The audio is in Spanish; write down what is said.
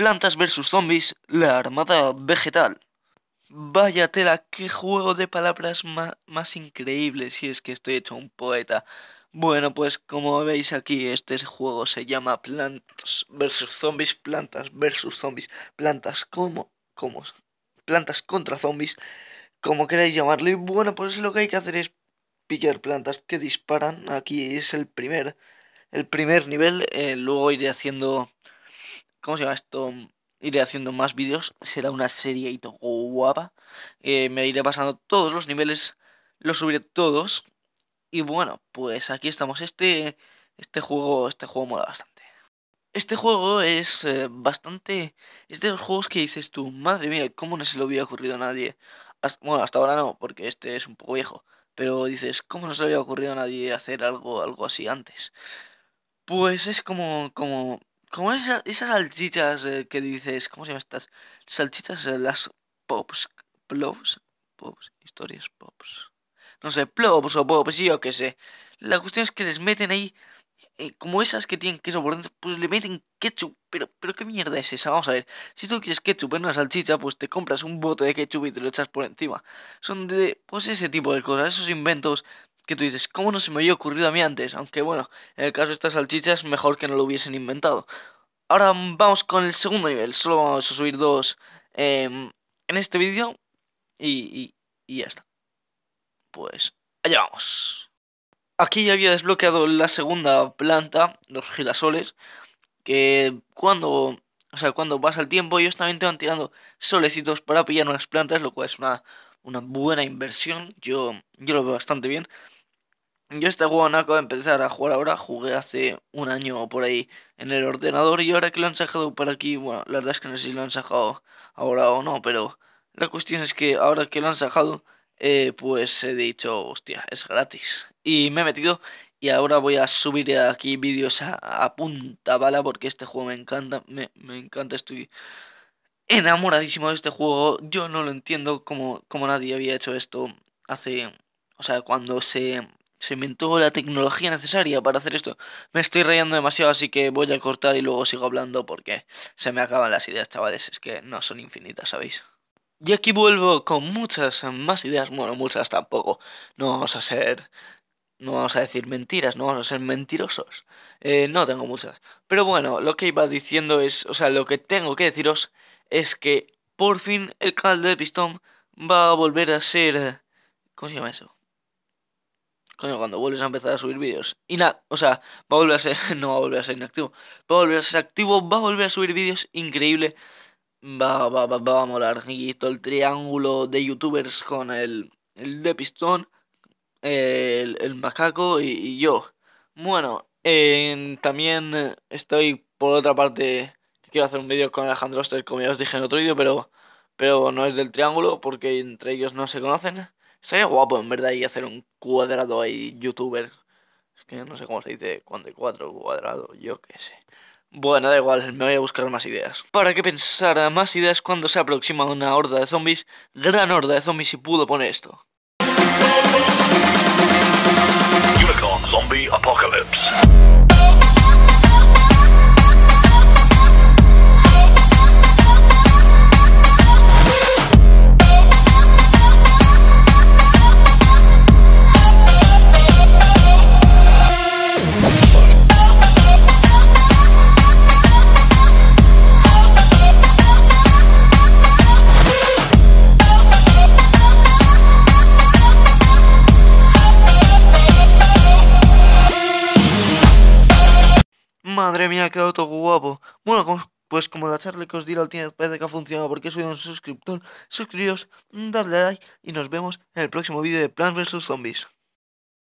Plantas vs Zombies, la Armada Vegetal. Vaya tela, qué juego de palabras más, increíble si es que estoy hecho un poeta. Bueno, pues como veis aquí, este juego se llama Plantas versus Zombies, Plantas vs Zombies, Plantas como, como, Plantas contra Zombies, como queráis llamarlo. Y bueno, pues lo que hay que hacer es pillar plantas que disparan. Aquí es el primer, el primer nivel. Eh, luego iré haciendo ¿Cómo se llama esto? Iré haciendo más vídeos. Será una serie y todo guapa. Eh, me iré pasando todos los niveles. Los subiré todos. Y bueno, pues aquí estamos. Este, este juego, este juego mola bastante. Este juego es eh, bastante. Es de los juegos que dices tú, madre mía, ¿cómo no se lo había ocurrido a nadie? bueno, hasta ahora no, porque este es un poco viejo. Pero dices, ¿cómo no se le había ocurrido a nadie hacer algo, algo así antes? Pues es como, como como esas, salchichas eh, que dices, ¿cómo se llaman estas? Salchichas, eh, las pops, plops, pops, historias pops. No sé, plops o pops, yo qué sé. La cuestión es que les meten ahí, eh, como esas que tienen queso por dentro, pues le meten ketchup. Pero, pero qué mierda es esa, vamos a ver. Si tú quieres ketchup en una salchicha, pues te compras un bote de ketchup y te lo echas por encima. Son de, pues ese tipo de cosas, esos inventos que tú dices, ¿cómo no se me había ocurrido a mí antes? Aunque bueno, en el caso de estas salchichas, mejor que no lo hubiesen inventado. Ahora vamos con el segundo nivel, solo vamos a subir dos em, en este vídeo y, y, ya está. Pues allá vamos. Aquí ya había desbloqueado la segunda planta, los girasoles, que cuando, o sea, cuando pasa el tiempo ellos también te van tirando solecitos para pillar unas plantas, lo cual es una una buena inversión. Yo, yo lo veo bastante bien. Yo este juego no acabo de empezar a jugar ahora, jugué hace un año por ahí en el ordenador y ahora que lo han sacado por aquí, bueno, la verdad es que no sé si lo han sacado ahora o no, pero la cuestión es que ahora que lo han sacado, eh, pues he dicho, hostia, es gratis. Y me he metido y ahora voy a subir aquí vídeos a, a punta bala porque este juego me encanta, me, me encanta, estoy enamoradísimo de este juego. Yo no lo entiendo como, como nadie había hecho esto hace... O sea, cuando se, se inventó la tecnología necesaria para hacer esto. Me estoy rayando demasiado, así que voy a cortar y luego sigo hablando porque se me acaban las ideas, chavales. Es que no son infinitas, ¿sabéis? Y aquí vuelvo con muchas más ideas. Bueno, muchas tampoco. No vamos a ser no vamos a decir mentiras, no vamos a ser mentirosos. Eh, no tengo muchas. Pero bueno, lo que iba diciendo es, o sea, lo que tengo que deciros es que por fin el canal de Pistón va a volver a ser... Eh, ¿Cómo se llama eso? Coño, cuando vuelves a empezar a subir vídeos. Y nada, o sea, va a volver a ser... No va a volver a ser inactivo. Va a volver a ser activo, va a volver a subir vídeos increíble. Va, va, va, a molar. Y todo el triángulo de youtubers con el, el de Pistón, el, el macaco y, yo. Bueno, eh, también estoy por otra parte quiero hacer un vídeo con Alejandro Oster, como ya os dije en otro vídeo, pero, pero no es del triángulo porque entre ellos no se conocen. Sería guapo, en verdad, y hacer un cuadrado ahí, youtuber. Es que no sé cómo se dice, cuando hay cuatro cuadrado, yo qué sé. Bueno, da igual, me voy a buscar más ideas. ¿Para qué pensar más ideas cuando se aproxima una horda de zombies? Gran horda de zombies y pudo poner esto. Unicorn Zombie Apocalypse. Madre mía, qué todo guapo. Bueno, pues como la charla que os di la última vez parece que ha funcionado porque soy un suscriptor, suscribíos, dadle like y nos vemos en el próximo vídeo de Plants vs Zombies.